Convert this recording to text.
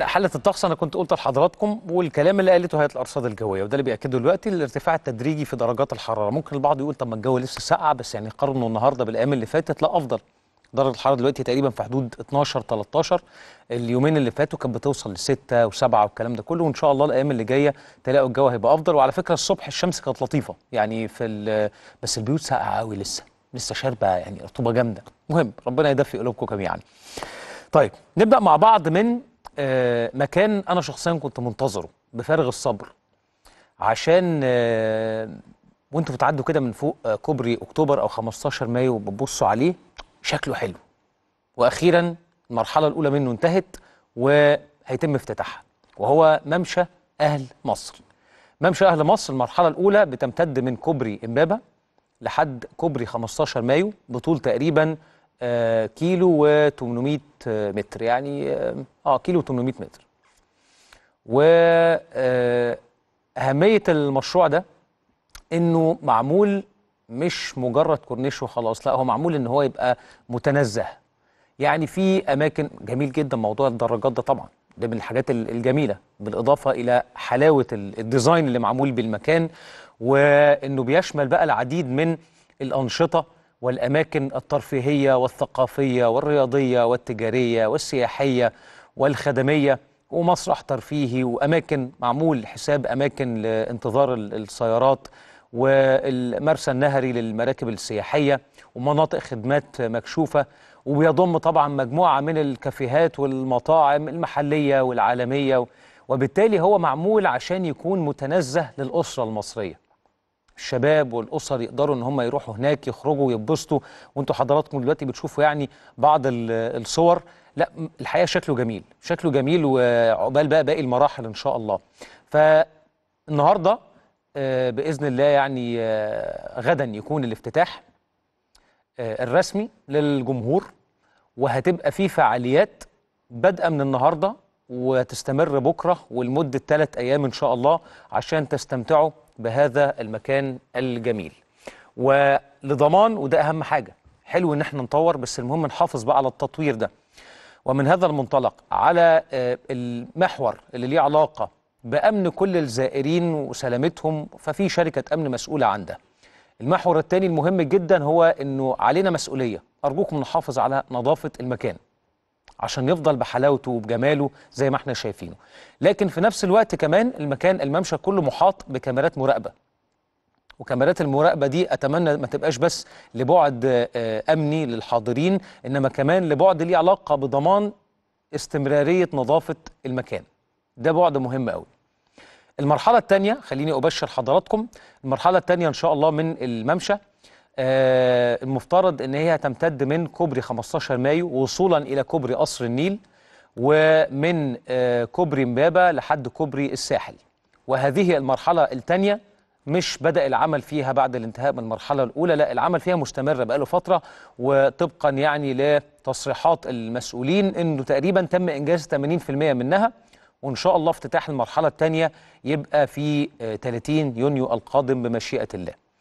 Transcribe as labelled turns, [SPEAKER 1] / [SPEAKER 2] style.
[SPEAKER 1] حاله الطقس انا كنت قلت لحضراتكم والكلام اللي قالته هيئه الارصاد الجويه وده اللي بياكده دلوقتي الارتفاع التدريجي في درجات الحراره ممكن البعض يقول طب ما الجو لسه ساقع بس يعني قارنه النهارده بالايام اللي فاتت لا افضل درجه الحراره دلوقتي تقريبا في حدود 12 13 اليومين اللي فاتوا كانت بتوصل لستة وسبعة والكلام ده كله وان شاء الله الايام اللي جايه تلاقوا الجو هيبقى افضل وعلى فكره الصبح الشمس كانت لطيفه يعني في بس البيوت ساقعه قوي لسه لسه شاربه يعني رطوبه جامده المهم ربنا يدفي قلوبكم جميعا يعني. طيب نبدا مع بعض من آه، مكان انا شخصيا كنت منتظره بفارغ الصبر عشان آه، وانتوا بتعدوا كده من فوق آه، كوبري اكتوبر او 15 مايو بتبصوا عليه شكله حلو واخيرا المرحله الاولى منه انتهت وهيتم افتتاحها وهو ممشى اهل مصر ممشى اهل مصر المرحله الاولى بتمتد من كوبري امبابه لحد كوبري 15 مايو بطول تقريبا آه، كيلو و800 متر يعني اه, آه، كيلو و800 متر وأهمية آه، المشروع ده إنه معمول مش مجرد كورنيش وخلاص لا هو معمول إن هو يبقى متنزه يعني في أماكن جميل جدا موضوع الدراجات ده طبعا ده من الحاجات الجميلة بالإضافة إلى حلاوة الديزاين اللي معمول بالمكان وإنه بيشمل بقى العديد من الأنشطة والأماكن الترفيهية والثقافية والرياضية والتجارية والسياحية والخدمية ومسرح ترفيهي وأماكن معمول حساب أماكن لانتظار السيارات والمرسى النهري للمراكب السياحية ومناطق خدمات مكشوفة وبيضم طبعا مجموعة من الكافيهات والمطاعم المحلية والعالمية وبالتالي هو معمول عشان يكون متنزه للأسرة المصرية الشباب والاسر يقدروا ان هم يروحوا هناك يخرجوا ويتبسطوا وانتوا حضراتكم دلوقتي بتشوفوا يعني بعض الصور لا الحقيقه شكله جميل شكله جميل وعقبال بقى باقي المراحل ان شاء الله فالنهارده آه، باذن الله يعني آه، غدا يكون الافتتاح آه، الرسمي للجمهور وهتبقى في فعاليات بادئه من النهارده وتستمر بكره ولمده ثلاث ايام ان شاء الله عشان تستمتعوا بهذا المكان الجميل ولضمان وده أهم حاجة حلو إن احنا نطور بس المهم نحافظ بقى على التطوير ده ومن هذا المنطلق على آه، المحور اللي ليه علاقة بأمن كل الزائرين وسلامتهم ففي شركة أمن مسؤولة عن ده المحور الثاني المهم جدا هو أنه علينا مسؤولية أرجوكم نحافظ على نظافة المكان عشان يفضل بحلاوته وبجماله زي ما احنا شايفينه لكن في نفس الوقت كمان المكان الممشى كله محاط بكاميرات مراقبه وكاميرات المراقبه دي اتمنى ما تبقاش بس لبعد آه، آه، امني للحاضرين انما كمان لبعد ليه علاقه بضمان استمراريه نظافه المكان ده بعد مهم قوي المرحله الثانيه خليني ابشر حضراتكم المرحله الثانيه ان شاء الله من الممشى آه، المفترض ان هي تمتد من كوبري 15 مايو وصولا الى كوبري قصر النيل ومن آه، كوبري مبابا لحد كوبري الساحل وهذه المرحلة الثانية مش بدأ العمل فيها بعد الانتهاء من المرحلة الأولى لا العمل فيها مستمر بقاله فترة وطبقا يعني لتصريحات المسؤولين أنه تقريبا تم إنجاز 80% منها وإن شاء الله افتتاح المرحلة الثانية يبقى في 30 آه، يونيو القادم بمشيئة الله